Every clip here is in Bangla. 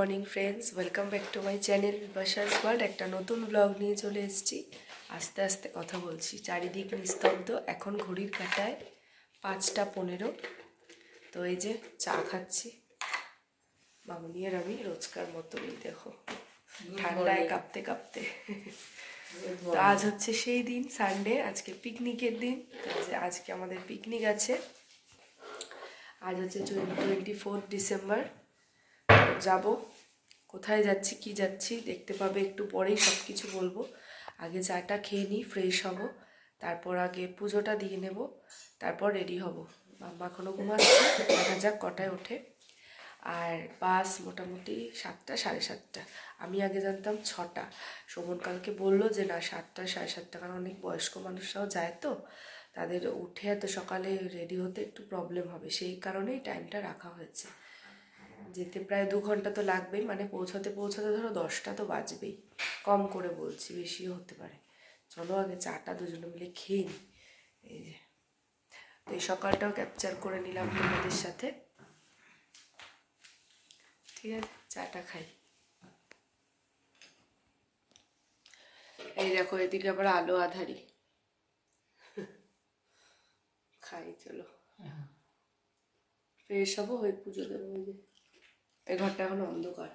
Morning friends welcome back to my channel বাসাস ওয়ার্ল্ড একটা নতুন ব্লগ নিয়ে চলে এসেছি আস্তে আস্তে কথা বলছি চারিদিক নিস্তব্ধ এখন ঘড়ির কাটায় পাঁচটা পনেরো তো এই যে চা খাচ্ছি মামুনি আর আমি রোজকার মতনই দেখো ঠান্ডায় কাঁপতে কাঁপতে তো আজ হচ্ছে সেই দিন সানডে আজকে পিকনিকের দিন আজকে আমাদের পিকনিক আছে আজ হচ্ছে টোয়েন্টি ফোর্থ ডিসেম্বর যাব কোথায় যাচ্ছি কি যাচ্ছি দেখতে পাবে একটু পরেই সব কিছু বলবো আগে চাটা খেয়ে নিই ফ্রেশ হব তারপর আগে পুজোটা দিয়ে নেব তারপর রেডি হব মাম্মা এখনও ঘুমাচ্ছে দেখা যাক কটায় ওঠে আর বাস মোটামুটি সাতটা সাড়ে সাতটা আমি আগে জানতাম ছটা সোমন কালকে বললো যে না সাতটা সাড়ে সাতটা কারণ অনেক বয়স্ক মানুষরাও যায় তো তাদের উঠে এত সকালে রেডি হতে একটু প্রবলেম হবে সেই কারণেই টাইমটা রাখা হয়েছে যেতে প্রায় দু ঘন্টা তো লাগবেই মানে পৌঁছাতে পৌঁছাতে ধরো দশটা তো বাজবেই কম করে বলছি বেশিও হতে পারে চলো আগে চাটা দুজনে মিলে খেয়ে নিই এই যে তো এই সকালটাও ক্যাপচার করে নিলাম তোমাদের সাথে ঠিক আছে চাটা খাই এই দেখো এদিকে আবার আলো আধারি খাই চলো ফ্রেশ হ্যাঁ। হবো হয়ে পুজো দেবো এই ঘরটা এখন অন্ধকার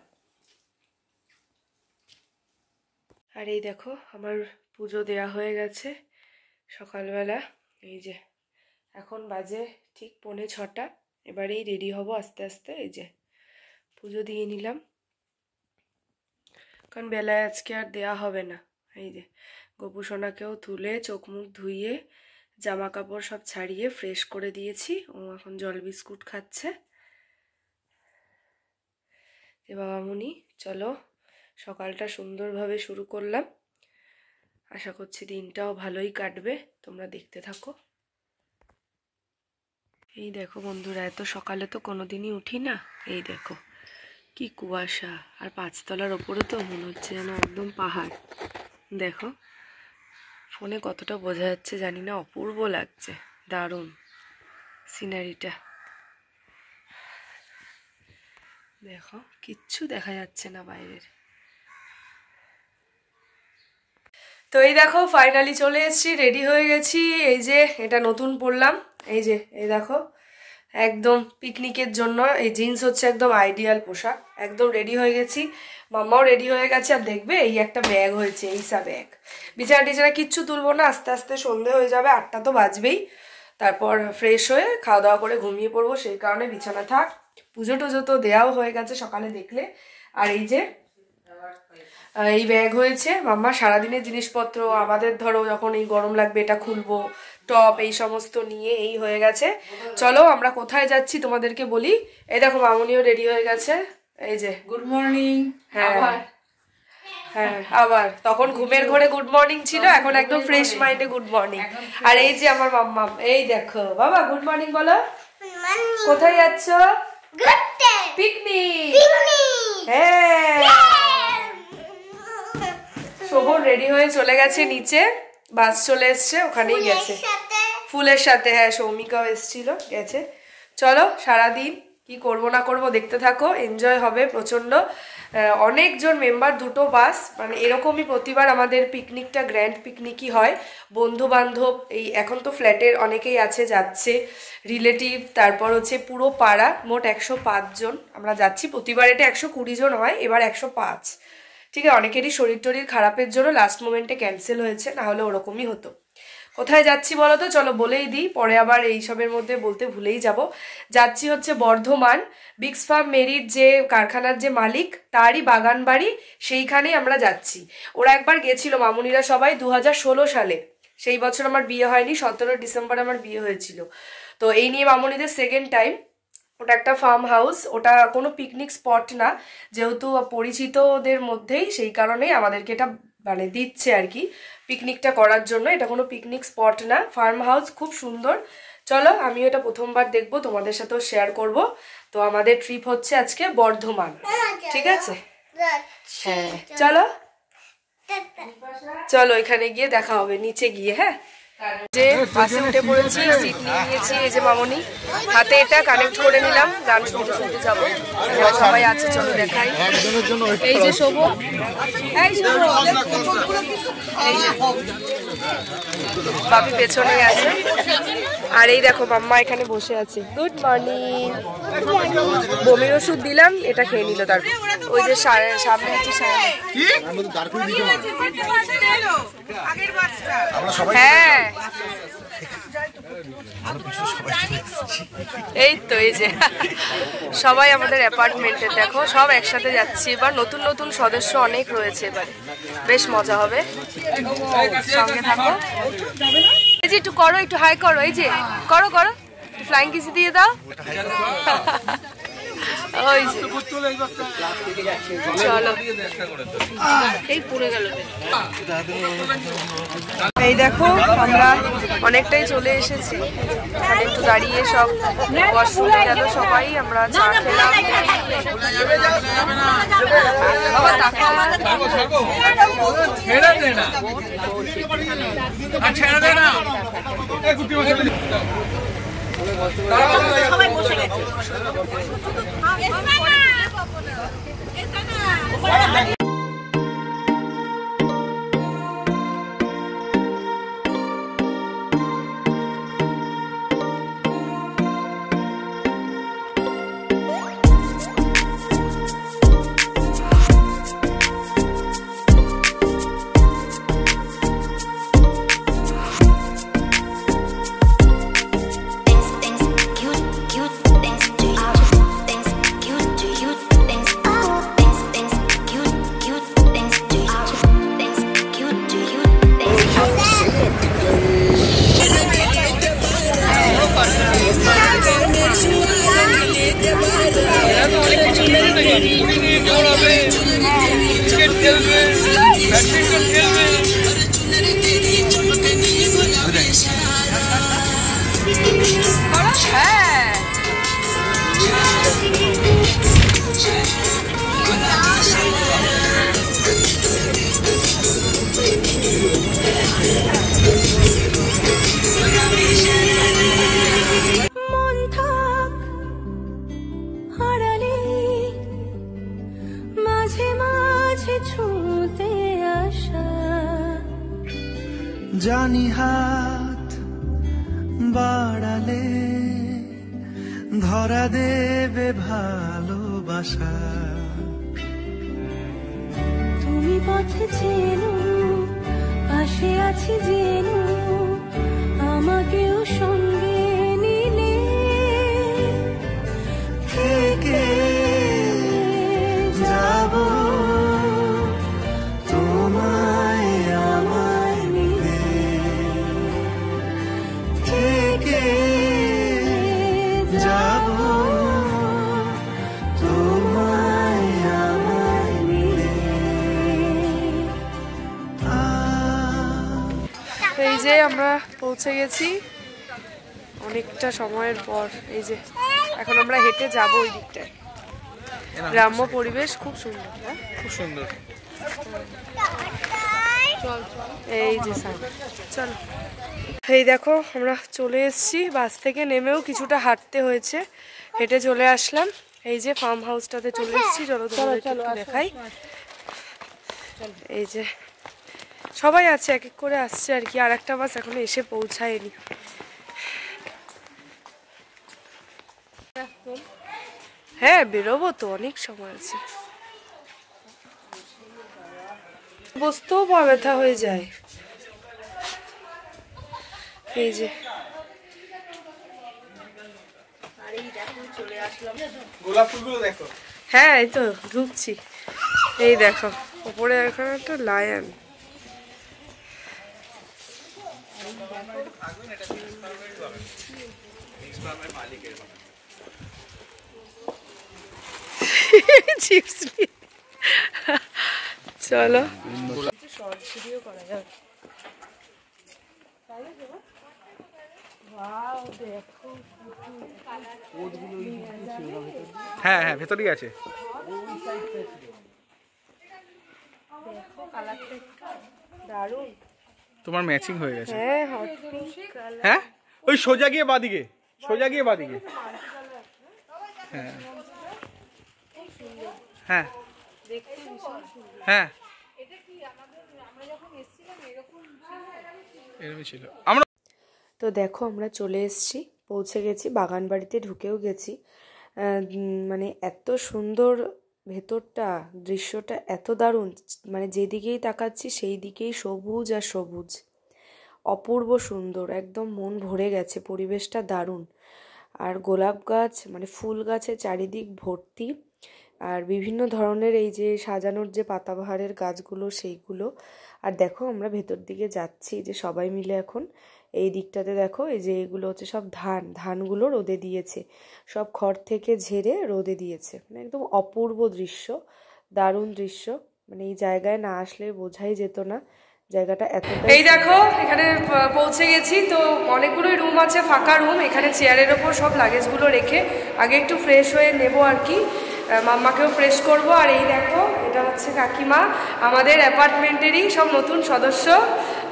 আর এই দেখো আমার পুজো দেয়া হয়ে গেছে সকালবেলা এই যে এখন বাজে ঠিক পৌনে ছটা এবারেই রেডি হব আস্তে আস্তে এই যে পুজো দিয়ে নিলাম কারণ বেলায় আজকে আর দেয়া হবে না এই যে গোপুসোনাকেও তুলে চোখ মুখ ধুইয়ে জামা কাপড় সব ছাড়িয়ে ফ্রেশ করে দিয়েছি ও এখন জল বিস্কুট খাচ্ছে বাবা মুনি চলো সকালটা সুন্দরভাবে শুরু করলাম আশা করছি দিনটাও ভালোই কাটবে তোমরা দেখতে থাকো এই দেখো বন্ধুরা এত সকালে তো কোনোদিনই উঠি না এই দেখো কি কুয়াশা আর পাঁচতলার ওপরে তো মনে হচ্ছে যেন একদম পাহাড় দেখো ফোনে কতটা বোঝা যাচ্ছে জানি না অপূর্ব লাগছে দারুণ সিনারিটা দেখো কিচ্ছু দেখা যাচ্ছে না বাইরের তো এই দেখো ফাইনালি চলে এসেছি রেডি হয়ে গেছি এই যে এটা নতুন পরলাম এই যে এই দেখো একদম পিকনিকের জন্য এই জিন্স হচ্ছে একদম আইডিয়াল পোশাক একদম রেডি হয়ে গেছি মাম্মাও রেডি হয়ে গেছে আর দেখবে এই একটা ব্যাগ হয়েছে এইসা ব্যাগ বিছানা টিছানা কিচ্ছু তুলবো না আস্তে আস্তে সন্ধে হয়ে যাবে আটটা তো বাজবেই তারপর ফ্রেশ হয়ে খাওয়া দাওয়া করে ঘুমিয়ে পড়বো সেই কারণে বিছানা থাক পুজো টুজো তো দেওয়াও হয়ে গেছে সকালে দেখলে আর এই যে এই ব্যাগ হয়েছে মাম্মা সারাদিনের জিনিসপত্র আমাদের ধরো যখন এই গরম লাগবে এটা খুলবো টপ এই সমস্ত নিয়ে এই হয়ে গেছে চলো আমরা কোথায় যাচ্ছি তোমাদেরকে বলি এই দেখো মামুনিও রেডি হয়ে গেছে এই যে গুড মর্নিং হ্যাঁ হ্যাঁ আবার তখন ঘুমের ঘরে গুড মর্নিং ছিল এখন একদম ফ্রেশ মাইন্ডে গুড মর্নিং আর এই যে আমার মাম্মা এই দেখো বাবা গুড মর্নিং বলো কোথায় যাচ্ছ Good day. হ্যাঁ শোভন রেডি হয়ে চলে গেছে নিচে বাস চলে এসছে ওখানেই গেছে ফুলের সাথে হ্যাঁ সৌমিকাও এসছিল গেছে চলো সারাদিন কি করব না করব দেখতে থাকো এনজয় হবে প্রচন্ড অনেকজন মেম্বার দুটো বাস মানে এরকমই প্রতিবার আমাদের পিকনিকটা গ্র্যান্ড পিকনিকই হয় বন্ধু বান্ধব এই এখন তো ফ্ল্যাটের অনেকেই আছে যাচ্ছে রিলেটিভ তারপর হচ্ছে পুরো পাড়া মোট একশো পাঁচজন আমরা যাচ্ছি প্রতিবার এটা একশো জন হয় এবার একশো পাঁচ ঠিক আছে অনেকেরই শরীর টরীর খারাপের জন্য লাস্ট মোমেন্টে ক্যান্সেল হয়েছে না হলে ওরকমই হতো কোথায় যাচ্ছি বলো তো চলো বলেই দিই পরে আবার এইসবের মধ্যে বলতে ভুলেই যাব যাচ্ছি হচ্ছে বর্ধমান বিক্স ফার্ম মেরির যে কারখানার যে মালিক তারই বাগান বাড়ি সেইখানেই আমরা যাচ্ছি ওরা একবার গেছিল মামুনিরা সবাই দু সালে সেই বছর আমার বিয়ে হয়নি সতেরো ডিসেম্বর আমার বিয়ে হয়েছিল তো এই নিয়ে মামুনিদের সেকেন্ড টাইম ওটা একটা ফার্ম হাউস ওটা কোনো পিকনিক স্পট না যেহেতু পরিচিতদের মধ্যেই সেই কারণেই আমাদেরকে এটা মানে দিচ্ছে আর কি পিকনিকটা করার জন্য এটা কোনো পিকনিক স্পট না ফার্ম হাউস খুব সুন্দর চলো আমি এটা প্রথমবার দেখব তোমাদের সাথেও শেয়ার করব তো আমাদের ট্রিপ হচ্ছে আজকে বর্ধমান ঠিক আছে হ্যাঁ চলো চলো এখানে গিয়ে দেখা হবে নিচে গিয়ে হ্যাঁ যে বাসে উঠে পড়েছি সিট নিয়ে নিয়েছি এই যে মামনি হাতে এটা কানেক্ট করে নিলাম গান শুনতে শুনতে যাবো সবাই আছে চলো দেখাই এই যে শোভ এই বাপি পেছনে আছে আর এই দেখো মাম্মা এখানে বসে আছে গুড মর্নিং বমির ওষুধ দিলাম এটা খেয়ে নিল তার ওই যে সামনে আছে হ্যাঁ এই তো এই যে সবাই আমাদের অ্যাপার্টমেন্টে দেখো সব একসাথে যাচ্ছি এবার নতুন নতুন সদস্য অনেক রয়েছে এবার বেশ মজা হবে সঙ্গে থাকো এই যে একটু করো একটু হাই করো এই যে করো করো ফ্লাইং কিছু দিয়ে দাও এই দেখো আমরা অনেকটাই চলে এসেছি এখানে একটু দাঁড়িয়ে সব ওয়াশরুমে গেল সবাই আমরা চা খেলাম সবাই বসে গেছে বাড়ালে ধরা দেবে ভালোবাসা তুমি পথে চেনো পাশে আছি যেন আমাকেও আমরা পৌঁছে গেছি অনেকটা সময়ের পর এই যে এখন আমরা হেঁটে যাব ওই দিকটায় গ্রাম্য পরিবেশ খুব সুন্দর হ্যাঁ খুব সুন্দর এই যে স্যার চলো এই দেখো আমরা চলে এসছি বাস থেকে নেমেও কিছুটা হাঁটতে হয়েছে হেঁটে চলে আসলাম এই যে ফার্ম হাউসটাতে চলে এসেছি চলো তোমাদের দেখাই এই যে সবাই আছে এক এক করে আসছে আর কি আর একটা বাস এখনো এসে পৌঁছায়নি হ্যাঁ বেরোবো তো অনেক সময় আছে বসতেও ব্যথা হয়ে যায় এই যে হ্যাঁ এই তো ঢুকছি এই দেখো ওপরে এখন একটা লায়ন থাকবেন এটা মালিকের চলো হ্যাঁ হ্যাঁ ভেতরেই আছে দেখো কালারটা দারুণ তোমার ম্যাচিং হয়ে গেছে হ্যাঁ, হ্যাঁ, হ্যাঁ ওই সোজা গিয়ে বাদিকে সোজা গিয়ে বাদিকে হ্যাঁ হ্যাঁ হ্যাঁ তো দেখো আমরা চলে এসছি পৌঁছে গেছি বাগান বাড়িতে ঢুকেও গেছি মানে এত সুন্দর ভেতরটা দৃশ্যটা এত দারুণ মানে যেদিকেই তাকাচ্ছি সেই দিকেই সবুজ আর সবুজ অপূর্ব সুন্দর একদম মন ভরে গেছে পরিবেশটা দারুণ আর গোলাপ গাছ মানে ফুল গাছে চারিদিক ভর্তি আর বিভিন্ন ধরনের এই যে সাজানোর যে পাতাবাহারের গাছগুলো সেইগুলো আর দেখো আমরা ভেতর দিকে যাচ্ছি যে সবাই মিলে এখন এই দিকটাতে দেখো এই যে এগুলো হচ্ছে সব ধান ধানগুলো রোদে দিয়েছে সব খড় থেকে ঝেড়ে রোদে দিয়েছে মানে একদম অপূর্ব দৃশ্য দারুণ দৃশ্য মানে এই জায়গায় না আসলে বোঝাই যেত না জায়গাটা এত এই দেখো এখানে পৌঁছে গেছি তো অনেকগুলোই রুম আছে ফাঁকা রুম এখানে চেয়ারের ওপর সব লাগেজগুলো রেখে আগে একটু ফ্রেশ হয়ে নেবো আর কি মাম্মাকেও ফ্রেশ করব আর এই দেখো এটা হচ্ছে কাকিমা আমাদের অ্যাপার্টমেন্টেরই সব নতুন সদস্য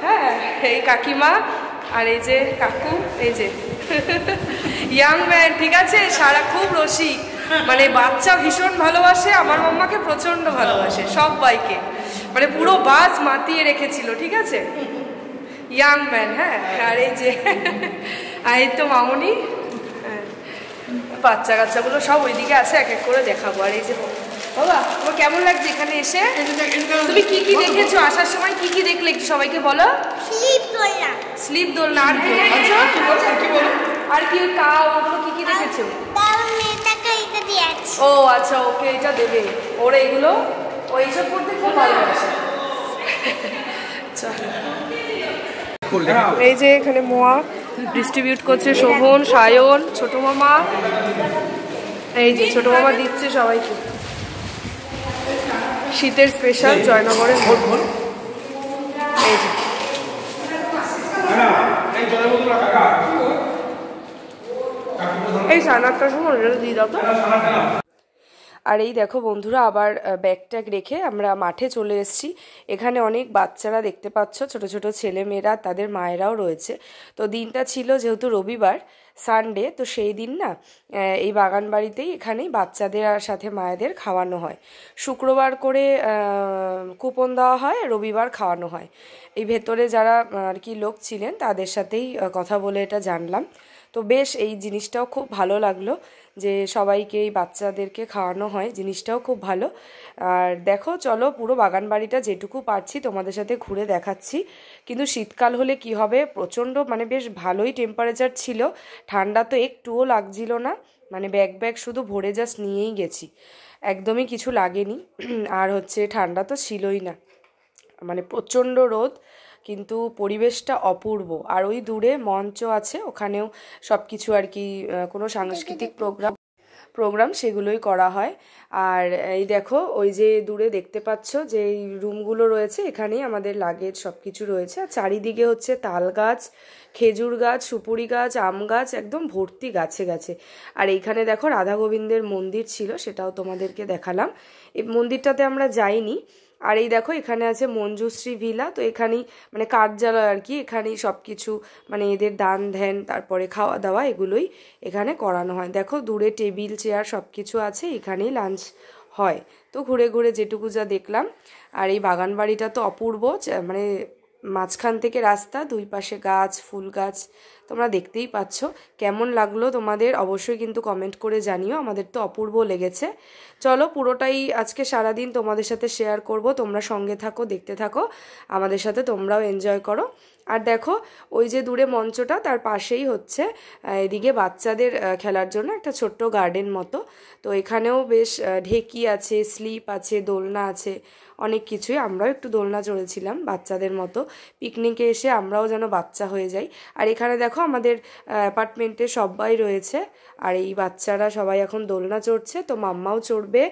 হ্যাঁ এই কাকিমা আর এই যে কাকু এই যে ইয়াং ম্যান ঠিক আছে সারা খুব রসিক মানে বাচ্চা ভীষণ ভালোবাসে আমার মাম্মাকে প্রচণ্ড ভালোবাসে সব বাইকে মানে পুরো বাস মাতিয়ে রেখেছিল ঠিক আছে ইয়াং ম্যান হ্যাঁ আর এই যে আর এই তো মামনি হ্যাঁ। বাচ্চা কাচ্চাগুলো সব ওইদিকে আছে এক এক করে দেখাবো আর এই যে বাবা তোমার কেমন লাগছে এখানে এসে তুমি কি কি দেখেছো আসার সময় কি কি দেখলে একটু সবাইকে বলো স্লিপ দোলনা স্লিপ আর কি আচ্ছা, দেখেছো আর কি কাউ ওগুলো কি কি দেখেছো ও আচ্ছা ওকে এটা দেবে ওরা এগুলো ও এইসব করতে খুব ভালো লাগছে এই যে এখানে মোয়া ডিস্ট্রিবিউট করছে শোভন সায়ন ছোট মামা এই যে ছোট মামা দিচ্ছে সবাইকে শীতের স্পেশাল জয়নগরের এই সানাটটার সময় ওটা দিয়ে দাও তো আর এই দেখো বন্ধুরা আবার ব্যাগ ট্যাগ রেখে আমরা মাঠে চলে এসেছি এখানে অনেক বাচ্চারা দেখতে পাচ্ছ ছোট ছোট ছেলেমেয়েরা তাদের মায়েরাও রয়েছে তো দিনটা ছিল যেহেতু রবিবার সানডে তো সেই দিন না এই বাগান বাড়িতেই এখানেই বাচ্চাদের আর সাথে মায়েদের খাওয়ানো হয় শুক্রবার করে কুপন দেওয়া হয় রবিবার খাওয়ানো হয় এই ভেতরে যারা আর কি লোক ছিলেন তাদের সাথেই কথা বলে এটা জানলাম তো বেশ এই জিনিসটাও খুব ভালো লাগলো যে সবাইকে এই বাচ্চাদেরকে খাওয়ানো হয় জিনিসটাও খুব ভালো আর দেখো চলো পুরো বাগান বাড়িটা যেটুকু পারছি তোমাদের সাথে ঘুরে দেখাচ্ছি কিন্তু শীতকাল হলে কি হবে প্রচণ্ড মানে বেশ ভালোই টেম্পারেচার ছিল ঠান্ডা তো একটুও লাগছিল না মানে ব্যাগ ব্যাগ শুধু ভরে জাস্ট নিয়েই গেছি একদমই কিছু লাগেনি আর হচ্ছে ঠান্ডা তো ছিলই না মানে প্রচণ্ড রোদ কিন্তু পরিবেশটা অপূর্ব আর ওই দূরে মঞ্চ আছে ওখানেও সব কিছু আর কি কোনো সাংস্কৃতিক প্রোগ্রাম প্রোগ্রাম সেগুলোই করা হয় আর এই দেখো ওই যে দূরে দেখতে পাচ্ছ যে রুমগুলো রয়েছে এখানেই আমাদের লাগেজ সব কিছু রয়েছে আর চারিদিকে হচ্ছে তাল গাছ খেজুর গাছ সুপুরি গাছ আম গাছ একদম ভর্তি গাছে গাছে আর এইখানে দেখো রাধা গোবিন্দের মন্দির ছিল সেটাও তোমাদেরকে দেখালাম এই মন্দিরটাতে আমরা যাইনি আর এই দেখো এখানে আছে মঞ্জুশ্রী ভিলা তো এখানেই মানে কার্যালয় আর কি এখানেই সব কিছু মানে এদের দান ধ্যান তারপরে খাওয়া দাওয়া এগুলোই এখানে করানো হয় দেখো দূরে টেবিল চেয়ার সব কিছু আছে এখানেই লাঞ্চ হয় তো ঘুরে ঘুরে যেটুকু যা দেখলাম আর এই বাগান বাড়িটা তো অপূর্ব মানে মাঝখান থেকে রাস্তা দুই পাশে গাছ ফুল গাছ তোমরা দেখতেই পাচ্ছ কেমন লাগলো তোমাদের অবশ্যই কিন্তু কমেন্ট করে জানিও আমাদের তো অপূর্ব লেগেছে চলো পুরোটাই আজকে সারাদিন তোমাদের সাথে শেয়ার করব তোমরা সঙ্গে থাকো দেখতে থাকো আমাদের সাথে তোমরাও এনজয় করো আর দেখো ওই যে দূরে মঞ্চটা তার পাশেই হচ্ছে এদিকে বাচ্চাদের খেলার জন্য একটা ছোট্ট গার্ডেন মতো তো এখানেও বেশ ঢেকি আছে স্লিপ আছে দোলনা আছে অনেক কিছুই আমরাও একটু দোলনা চড়েছিলাম বাচ্চাদের মতো পিকনিকে এসে আমরাও যেন বাচ্চা হয়ে যাই আর এখানে দেখো আমাদের অ্যাপার্টমেন্টে সবাই রয়েছে আর এই বাচ্চারা সবাই এখন দোলনা চড়ছে তো মাম্মাও চড়বে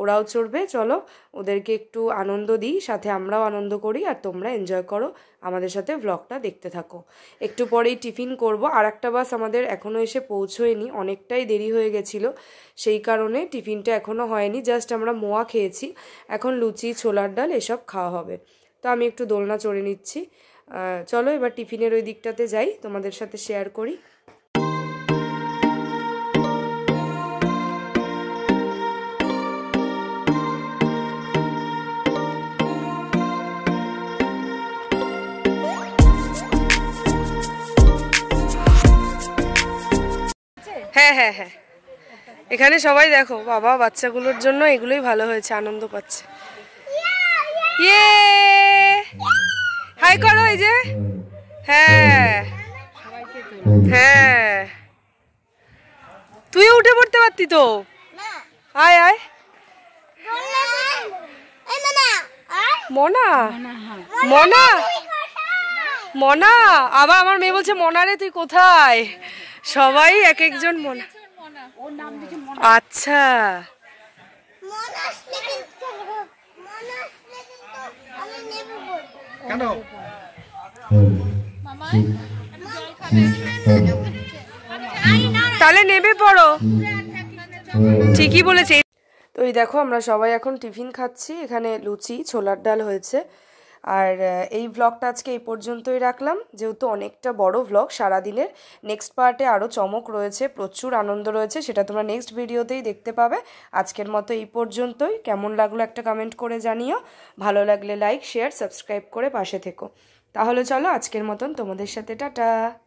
ওরাও চড়বে চলো ওদেরকে একটু আনন্দ দিই সাথে আমরাও আনন্দ করি আর তোমরা এনজয় করো আমাদের সাথে ব্লগটা দেখতে থাকো একটু পরেই টিফিন করব আর একটা বাস আমাদের এখনও এসে পৌঁছয়নি অনেকটাই দেরি হয়ে গেছিলো সেই কারণে টিফিনটা এখনও হয়নি জাস্ট আমরা মোয়া খেয়েছি এখন লুচি ছোলার ডাল এসব খাওয়া হবে তো আমি একটু দোলনা চড়ে নিচ্ছি চলো এবার টিফিনের ওই দিকটাতে যাই তোমাদের সাথে শেয়ার করি হ্যাঁ হ্যাঁ হ্যাঁ এখানে সবাই দেখো বাবা বাচ্চাগুলোর জন্য এগুলোই ভালো হয়েছে আনন্দ পাচ্ছে ইয়ে হাই করো এই যে হ্যাঁ হ্যাঁ তুই উঠে পড়তে পারতি তো আয় আয় মনা মনা হ্যাঁ। মনা আবার আমার মেয়ে বলছে মনারে তুই কোথায় সবাই এক একজন মোনা আচ্ছা তাহলে নেবে পড়ো ঠিকই বলেছে তো এই দেখো আমরা সবাই এখন টিফিন খাচ্ছি এখানে লুচি ছোলার ডাল হয়েছে আর এই ভ্লগটা আজকে এই পর্যন্তই রাখলাম যেহেতু অনেকটা বড় ভ্লগ সারাদিনের নেক্সট পার্টে আরও চমক রয়েছে প্রচুর আনন্দ রয়েছে সেটা তোমরা নেক্সট ভিডিওতেই দেখতে পাবে আজকের মতো এই পর্যন্তই কেমন লাগলো একটা কমেন্ট করে জানিও ভালো লাগলে লাইক শেয়ার সাবস্ক্রাইব করে পাশে থেকো তাহলে চলো আজকের মতন তোমাদের সাথে টাটা